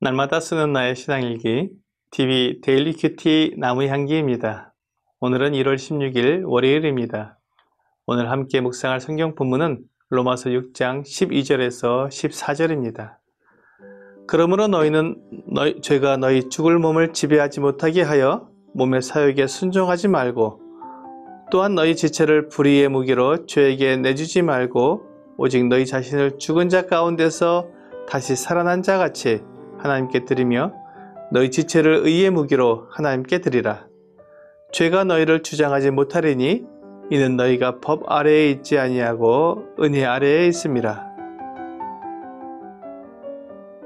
날마다 쓰는 나의 신앙일기 TV 데일리 큐티 나무 향기입니다. 오늘은 1월 16일 월요일입니다. 오늘 함께 묵상할 성경 본문은 로마서 6장 12절에서 14절입니다. 그러므로 너희는 너희, 죄가 너희 죽을 몸을 지배하지 못하게 하여 몸의 사역에 순종하지 말고 또한 너희 지체를 불의의 무기로 죄에게 내주지 말고 오직 너희 자신을 죽은 자 가운데서 다시 살아난 자 같이 하나님께 드리며 너희 지체를 의의 무기로 하나님께 드리라. 죄가 너희를 주장하지 못하리니 이는 너희가 법 아래에 있지 아니하고 은혜 아래에 있습니다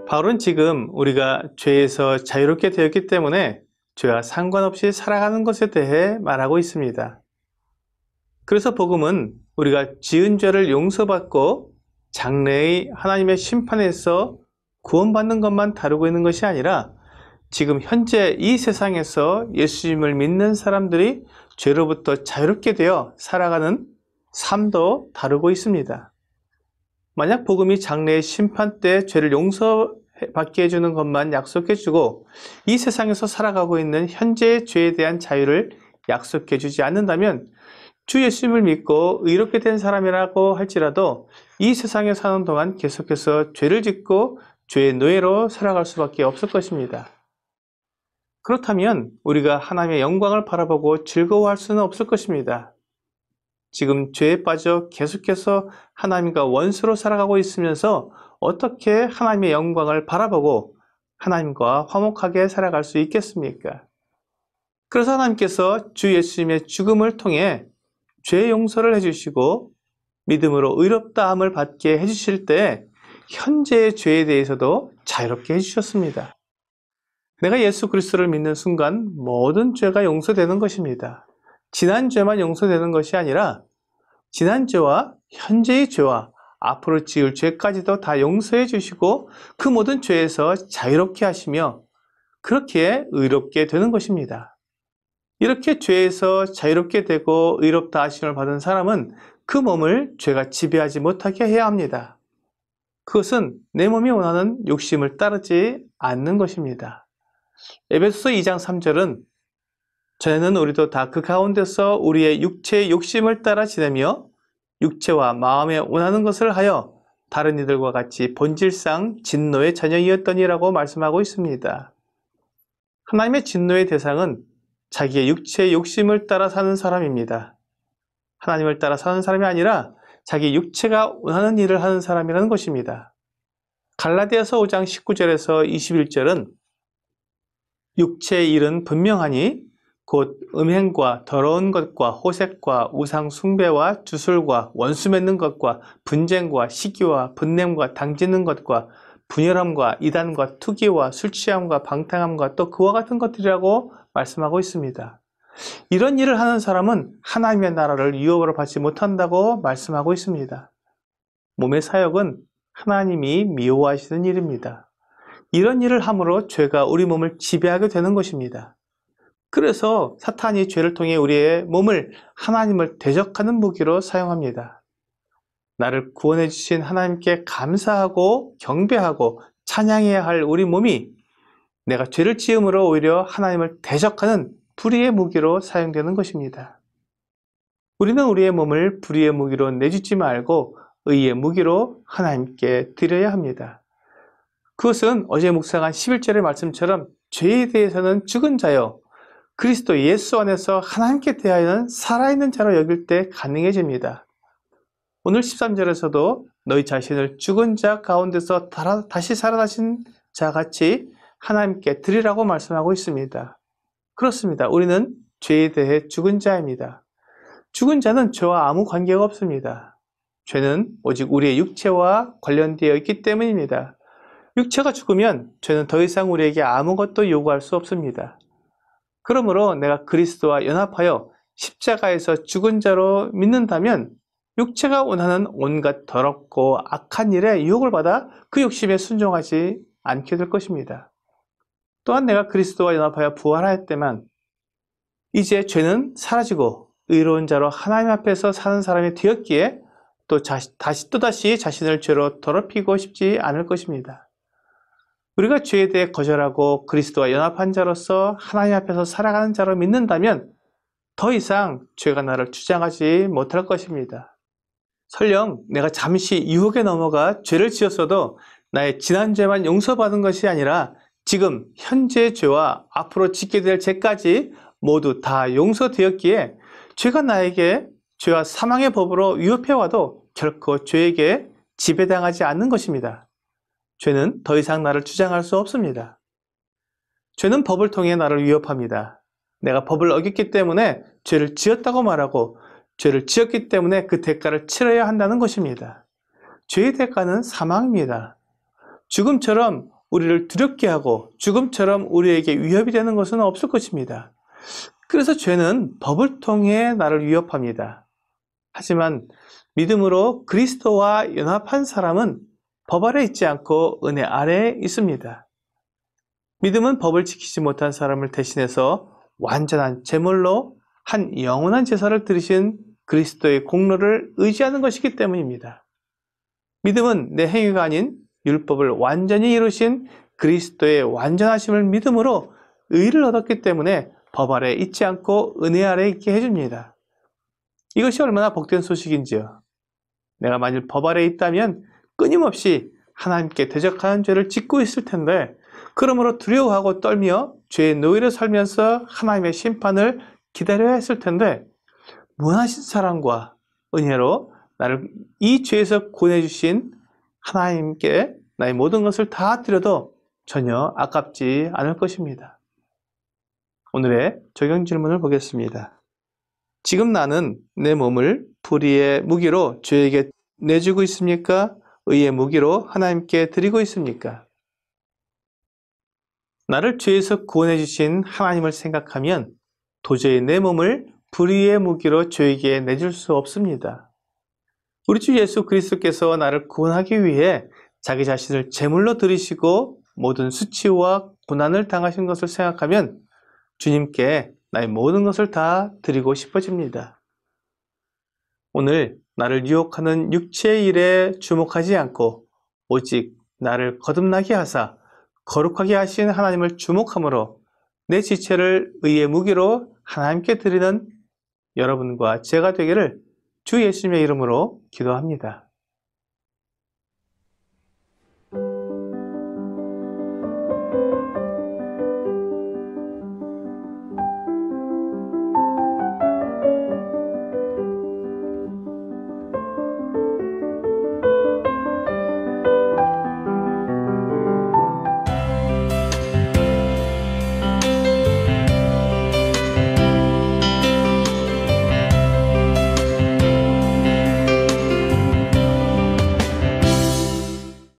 바울은 지금 우리가 죄에서 자유롭게 되었기 때문에 죄와 상관없이 살아가는 것에 대해 말하고 있습니다. 그래서 복음은 우리가 지은 죄를 용서받고 장래의 하나님의 심판에서 구원받는 것만 다루고 있는 것이 아니라 지금 현재 이 세상에서 예수님을 믿는 사람들이 죄로부터 자유롭게 되어 살아가는 삶도 다루고 있습니다. 만약 복음이 장래의 심판 때 죄를 용서받게 해주는 것만 약속해주고 이 세상에서 살아가고 있는 현재의 죄에 대한 자유를 약속해주지 않는다면 주 예수님을 믿고 의롭게 된 사람이라고 할지라도 이 세상에 사는 동안 계속해서 죄를 짓고 죄의 노예로 살아갈 수밖에 없을 것입니다. 그렇다면 우리가 하나님의 영광을 바라보고 즐거워할 수는 없을 것입니다. 지금 죄에 빠져 계속해서 하나님과 원수로 살아가고 있으면서 어떻게 하나님의 영광을 바라보고 하나님과 화목하게 살아갈 수 있겠습니까? 그래서 하나님께서 주 예수님의 죽음을 통해 죄 용서를 해주시고 믿음으로 의롭다함을 받게 해주실 때 현재의 죄에 대해서도 자유롭게 해주셨습니다. 내가 예수 그리스도를 믿는 순간 모든 죄가 용서되는 것입니다. 지난 죄만 용서되는 것이 아니라 지난 죄와 현재의 죄와 앞으로 지을 죄까지도 다 용서해 주시고 그 모든 죄에서 자유롭게 하시며 그렇게 의롭게 되는 것입니다. 이렇게 죄에서 자유롭게 되고 의롭다 하심을 받은 사람은 그 몸을 죄가 지배하지 못하게 해야 합니다. 그것은 내 몸이 원하는 욕심을 따르지 않는 것입니다. 에베소서 2장 3절은 전에는 우리도 다 그 가운데서 우리의 육체의 욕심을 따라 지내며 육체와 마음에 원하는 것을 하여 다른 이들과 같이 본질상 진노의 자녀이었더니라고 말씀하고 있습니다. 하나님의 진노의 대상은 자기의 육체의 욕심을 따라 사는 사람입니다. 하나님을 따라 사는 사람이 아니라 자기 육체가 원하는 일을 하는 사람이라는 것입니다. 갈라디아서 5장 19절에서 21절은 육체의 일은 분명하니 곧 음행과 더러운 것과 호색과 우상 숭배와 주술과 원수 맺는 것과 분쟁과 시기와 분냄과 당짓는 것과 분열함과 이단과 투기와 술취함과 방탕함과 또 그와 같은 것들이라고 말씀하고 있습니다. 이런 일을 하는 사람은 하나님의 나라를 위협으로 받지 못한다고 말씀하고 있습니다. 몸의 사역은 하나님이 미워하시는 일입니다. 이런 일을 함으로 죄가 우리 몸을 지배하게 되는 것입니다. 그래서 사탄이 죄를 통해 우리의 몸을 하나님을 대적하는 무기로 사용합니다. 나를 구원해 주신 하나님께 감사하고 경배하고 찬양해야 할 우리 몸이 내가 죄를 지음으로 오히려 하나님을 대적하는 불의의 무기로 사용되는 것입니다. 우리는 우리의 몸을 불의의 무기로 내주지 말고 의의 무기로 하나님께 드려야 합니다. 그것은 어제 묵상한 11절의 말씀처럼 죄에 대해서는 죽은 자여 그리스도 예수 안에서 하나님께 대하여는 살아있는 자로 여길 때 가능해집니다. 오늘 13절에서도 너희 자신을 죽은 자 가운데서 다시 살아나신 자같이 하나님께 드리라고 말씀하고 있습니다. 그렇습니다. 우리는 죄에 대해 죽은 자입니다. 죽은 자는 죄와 아무 관계가 없습니다. 죄는 오직 우리의 육체와 관련되어 있기 때문입니다. 육체가 죽으면 죄는 더 이상 우리에게 아무것도 요구할 수 없습니다. 그러므로 내가 그리스도와 연합하여 십자가에서 죽은 자로 믿는다면 육체가 원하는 온갖 더럽고 악한 일에 유혹을 받아 그 욕심에 순종하지 않게 될 것입니다. 또한 내가 그리스도와 연합하여 부활할 때만 이제 죄는 사라지고 의로운 자로 하나님 앞에서 사는 사람이 되었기에 또 자시, 다시 또다시 자신을 죄로 더럽히고 싶지 않을 것입니다. 우리가 죄에 대해 거절하고 그리스도와 연합한 자로서 하나님 앞에서 살아가는 자로 믿는다면 더 이상 죄가 나를 주장하지 못할 것입니다. 설령 내가 잠시 유혹에 넘어가 죄를 지었어도 나의 지난 죄만 용서받은 것이 아니라 지금 현재의 죄와 앞으로 짓게 될 죄까지 모두 다 용서되었기에 죄가 나에게 죄와 사망의 법으로 위협해와도 결코 죄에게 지배당하지 않는 것입니다. 죄는 더 이상 나를 주장할 수 없습니다. 죄는 법을 통해 나를 위협합니다. 내가 법을 어겼기 때문에 죄를 지었다고 말하고 죄를 지었기 때문에 그 대가를 치러야 한다는 것입니다. 죄의 대가는 사망입니다. 죽음처럼 우리를 두렵게 하고 죽음처럼 우리에게 위협이 되는 것은 없을 것입니다. 그래서 죄는 법을 통해 나를 위협합니다. 하지만 믿음으로 그리스도와 연합한 사람은 법 아래 있지 않고 은혜 아래에 있습니다. 믿음은 법을 지키지 못한 사람을 대신해서 완전한 제물로 한 영원한 제사를 들으신 그리스도의 공로를 의지하는 것이기 때문입니다. 믿음은 내 행위가 아닌 율법을 완전히 이루신 그리스도의 완전하심을 믿음으로 의를 얻었기 때문에 법 아래 있지 않고 은혜 아래 있게 해줍니다. 이것이 얼마나 복된 소식인지요. 내가 만일 법 아래 있다면 끊임없이 하나님께 대적하는 죄를 짓고 있을 텐데 그러므로 두려워하고 떨며 죄의 노예를 살면서 하나님의 심판을 기다려야 했을 텐데 무한하신 사랑과 은혜로 나를 이 죄에서 구해 주신 하나님께 나의 모든 것을 다 드려도 전혀 아깝지 않을 것입니다. 오늘의 적용 질문을 보겠습니다. 지금 나는 내 몸을 불의의 무기로 죄에게 내주고 있습니까? 의의 무기로 하나님께 드리고 있습니까? 나를 죄에서 구원해 주신 하나님을 생각하면 도저히 내 몸을 불의의 무기로 죄에게 내줄 수 없습니다. 우리 주 예수 그리스도께서 나를 구원하기 위해 자기 자신을 제물로 드리시고 모든 수치와 고난을 당하신 것을 생각하면 주님께 나의 모든 것을 다 드리고 싶어집니다. 오늘 나를 유혹하는 육체의 일에 주목하지 않고 오직 나를 거듭나게 하사 거룩하게 하신 하나님을 주목함으로 내 지체를 의의 무기로 하나님께 드리는 여러분과 제가 되기를 주 예수님의 이름으로 기도합니다.